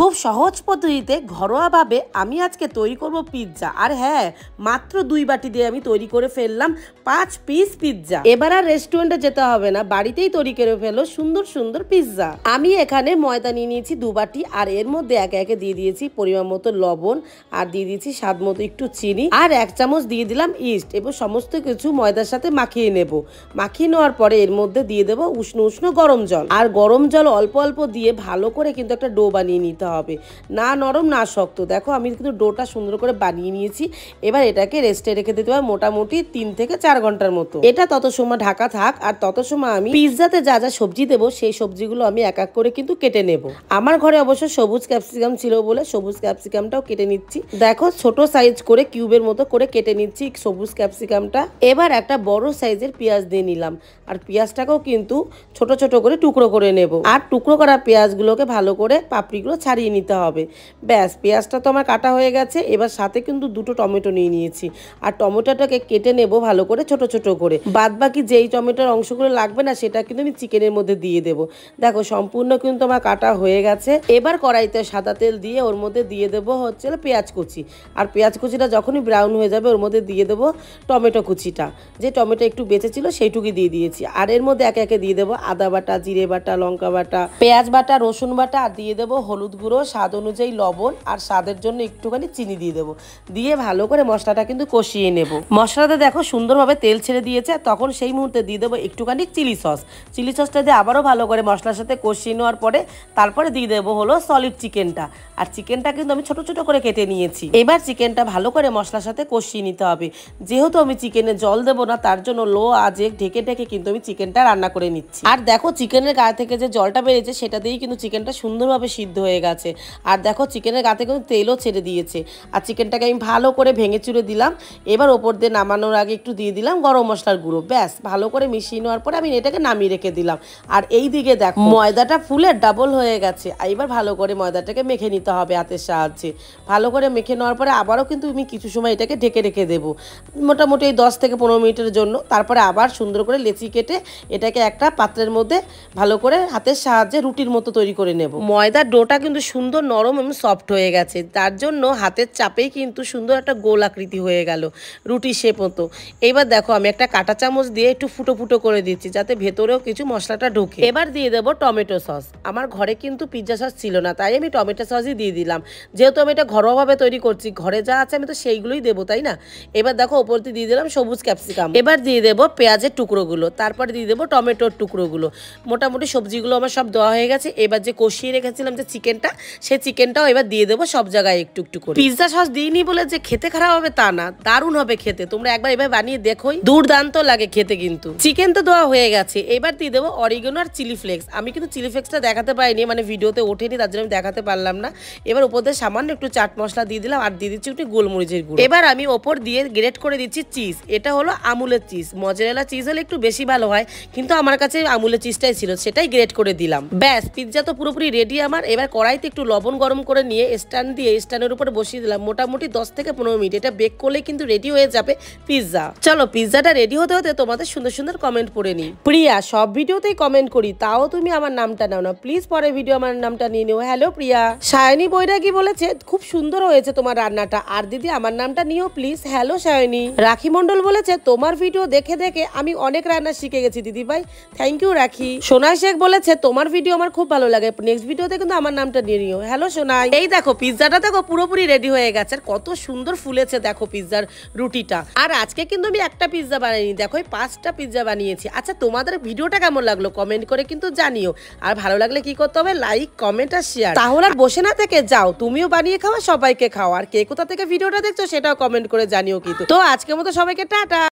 খুব সহজ পদ্ধতিতে ঘরোয়াভাবে আমি আজকে তৈরি করব পিৎজা আর হ্যাঁ মাত্র দুই বাটি দিয়ে আমি তৈরি করে ফেললাম পাঁচ পিস পিৎজা এবার আর রেস্টুরেন্টে যেতে হবে না বাড়িতেই তৈরি করে ফেলো সুন্দর সুন্দর পিৎজা আমি এখানে ময়দা নিয়ে নিয়েছি দু বাটি আর এর মধ্যে একে একে দিয়ে দিয়েছি পরিমাণ মতো লবণ আর দিয়ে দিয়েছি স্বাদ মতো একটু চিনি আর এক চামচ দিয়ে দিলাম ইস্ট এবং সমস্ত কিছু ময়দার সাথে মাখিয়ে নেব মাখিয়ে নেওয়ার পরে এর মধ্যে দিয়ে দেবো উষ্ণ উষ্ণ গরম জল আর গরম জল অল্প অল্প দিয়ে ভালো করে কিন্তু একটা ডো বানিয়ে নিতে হবে না নরম না শক্ত দেখো আমি কিন্তু ডোটা সুন্দর করে বানিয়ে নিয়েছি এবার এটাকে রেস্টে রেখে দিতে হবে মোটামুটি তিন থেকে চার ঘন্টার মতো এটা তত সময় ঢাকা থাক আর তত সময় আমি পিৎজাতে যা যা সবজি দেবো সেই সবজিগুলো আমি এক এক করে কিন্তু কেটে নেব আমার ঘরে অবশ্য সবুজ ক্যাপসিকাম ছিল বলে সবুজ ক্যাপসিকামটাও কেটে নিচ্ছি দেখো ছোট সাইজ করে কিউবের মতো করে কেটে নিচ্ছি সবুজ ক্যাপসিকামটা এবার একটা বড় সাইজের পেঁয়াজ দিয়ে নিলাম আর পেঁয়াজটাকেও কিন্তু ছোট ছোট করে টুকরো করে নেব আর টুকরো করা পেঁয়াজগুলোকে ভালো করে পাপড়িগুলো ছাড়িয়ে নিতে হবে ব্যাস পেঁয়াজটা তো আমার কাটা হয়ে গেছে এবার সাথে কিন্তু দুটো টমেটো নিয়ে নিয়েছি আর টমেটোটাকে কেটে নেব ভালো করে ছোট ছোট করে বাদ বাকি যেই টমেটোর অংশগুলো লাগবে না সেটা কিন্তু আমি চিকেনের মধ্যে দিয়ে দেব দেখো সম্পূর্ণ কিন্তু আমার কাটা হয়ে গেছে এবার কড়াইতে সাদা তেল দিয়ে ওর মধ্যে দিয়ে দেবো হচ্ছে পেঁয়াজ কুচি আর পেঁয়াজ কুচিটা যখনই ব্রাউন হয়ে যাবে ওর মধ্যে দিয়ে দেবো টমেটো কুচিটা যে টমেটো একটু বেঁচে ছিল সেইটুকুই দিয়ে দিয়েছি আর এর মধ্যে একে একে দিয়ে দেবো আদা বাটা জিরে বাটা লঙ্কা বাটা পেঁয়াজ বাটা রসুন বাটা আর দিয়ে দেবো হলুদ গুঁড়ো স্বাদ অনুযায়ী লবণ আর স্বাদের জন্য একটুখানি চিনি দিয়ে দেবো দিয়ে ভালো করে মশলাটা কিন্তু কষিয়ে নেব মশলাটা দেখো সুন্দরভাবে তেল ছেড়ে দিয়েছে তখন সেই মুহূর্তে দিয়ে দেবো একটুখানি চিলি সস চিলি সসটা দিয়ে আবারও ভালো করে মশলার সাথে কষিয়ে নেওয়ার পরে তারপরে দিয়ে দেবো হলো সলিড চিকেনটা আর চিকেনটা কিন্তু আমি ছোট ছোট করে কেটে নিয়েছি এবার চিকেনটা ভালো করে মশলার সাথে কষিয়ে নিতে হবে যেহেতু আমি চিকেনে জল দেবো না তার জন্য লো আজে ঢেকে ঢেকে কিন্তু আমি চিকেনটা রান্না করে নিচ্ছি আর দেখো চিকেনের গা থেকে যে জলটা বেরিয়েছে সেটা দিয়েই কিন্তু চিকেনটা সুন্দরভাবে সিদ্ধ হয়ে গেছে গেছে আর দেখো চিকেনের গাতে কিন্তু তেলও ছেড়ে দিয়েছে আর চিকেনটাকে আমি ভালো করে ভেঙে চুড়ে দিলাম এবার ওপর দিয়ে নামানোর আগে একটু দিয়ে দিলাম গরম মশলার গুঁড়ো ব্যাস ভালো করে মিশিয়ে নেওয়ার পরে আমি এটাকে নামিয়ে রেখে দিলাম আর এই দিকে দেখো ময়দাটা ফুলে ডাবল হয়ে গেছে এবার ভালো করে ময়দাটাকে মেখে নিতে হবে হাতের সাহায্যে ভালো করে মেখে নেওয়ার পরে আবারও কিন্তু আমি কিছু সময় এটাকে ঢেকে রেখে দেবো মোটামুটি এই দশ থেকে পনেরো মিনিটের জন্য তারপরে আবার সুন্দর করে লেচি কেটে এটাকে একটা পাত্রের মধ্যে ভালো করে হাতের সাহায্যে রুটির মতো তৈরি করে নেব ময়দার ডোটা কিন্তু কিন্তু সুন্দর নরম এবং সফট হয়ে গেছে তার জন্য হাতের চাপেই কিন্তু সুন্দর একটা গোল আকৃতি হয়ে গেল রুটি শেপ মতো এবার দেখো আমি একটা কাটা চামচ দিয়ে একটু ফুটো ফুটো করে দিচ্ছি যাতে ভেতরেও কিছু মশলাটা ঢোকে এবার দিয়ে দেবো টমেটো সস আমার ঘরে কিন্তু পিৎজা সস ছিল না তাই আমি টমেটো সসই দিয়ে দিলাম যেহেতু আমি এটা ঘরোয়াভাবে তৈরি করছি ঘরে যা আছে আমি তো সেইগুলোই দেবো তাই না এবার দেখো ওপর দিয়ে দিলাম সবুজ ক্যাপসিকাম এবার দিয়ে দেবো পেঁয়াজের টুকরোগুলো তারপর দিয়ে দেবো টমেটোর টুকরোগুলো মোটামুটি সবজিগুলো আমার সব দেওয়া হয়ে গেছে এবার যে কষিয়ে রেখেছিলাম যে চিকেনটা চিকেনটা সে চিকেনটাও এবার দিয়ে দেবো সব জায়গায় একটু একটু করে পিৎজা সস দিইনি বলে যে খেতে খারাপ হবে তা না দারুণ হবে খেতে তোমরা একবার এবার বানিয়ে দেখোই দুর্দান্ত লাগে খেতে কিন্তু চিকেন তো দেওয়া হয়ে গেছে এবার দিয়ে দেবো অরিগেনো আর চিলি ফ্লেক্স আমি কিন্তু চিলি ফ্লেক্সটা দেখাতে পাইনি মানে ভিডিওতে ওঠেনি তার জন্য আমি দেখাতে পারলাম না এবার ওপর দিয়ে সামান্য একটু চাট মশলা দিয়ে দিলাম আর দিয়ে দিচ্ছি একটু গোলমরিচের গুঁড়ো এবার আমি ওপর দিয়ে গ্রেট করে দিচ্ছি চিজ এটা হলো আমুলের চিজ মজারেলা চিজ হলে একটু বেশি ভালো হয় কিন্তু আমার কাছে আমুলের চিজটাই ছিল সেটাই গ্রেট করে দিলাম ব্যাস পিৎজা তো পুরোপুরি রেডি আমার এবার কড়াই কড়াইতে একটু লবণ গরম করে নিয়ে স্ট্যান্ড দিয়ে স্ট্যান্ডের উপর বসিয়ে দিলাম মোটামুটি দশ থেকে পনেরো মিনিট এটা বেক করলে কিন্তু রেডি হয়ে যাবে পিৎজা চলো পিৎজাটা রেডি হতে হতে তোমাদের সুন্দর সুন্দর কমেন্ট পড়ে নিই প্রিয়া সব ভিডিওতেই কমেন্ট করি তাও তুমি আমার নামটা নাও না প্লিজ পরে ভিডিও আমার নামটা নিয়ে নিও হ্যালো প্রিয়া সায়নী বৈরাগী বলেছে খুব সুন্দর হয়েছে তোমার রান্নাটা আর দিদি আমার নামটা নিও প্লিজ হ্যালো সায়নী রাখি মন্ডল বলেছে তোমার ভিডিও দেখে দেখে আমি অনেক রান্না শিখে গেছি দিদি ভাই থ্যাংক ইউ রাখি সোনা শেখ বলেছে তোমার ভিডিও আমার খুব ভালো লাগে নেক্সট ভিডিওতে কিন্তু আমার নামটা নিয়ে নিও হ্যালো সোনাই এই দেখো পিৎজাটা দেখো পুরোপুরি রেডি হয়ে গেছে আর কত সুন্দর ফুলেছে দেখো পিৎজার রুটিটা আর আজকে কিন্তু আমি একটা পিৎজা বানাইনি দেখো এই পাঁচটা পিৎজা বানিয়েছি আচ্ছা তোমাদের ভিডিওটা কেমন লাগলো কমেন্ট করে কিন্তু জানিও আর ভালো লাগলে কি করতে হবে লাইক কমেন্ট আর শেয়ার তাহলে আর বসে না থেকে যাও তুমিও বানিয়ে খাওয়া সবাইকে খাও আর কে কোথা থেকে ভিডিওটা দেখছো সেটাও কমেন্ট করে জানিও কিন্তু তো আজকের মতো সবাইকে টাটা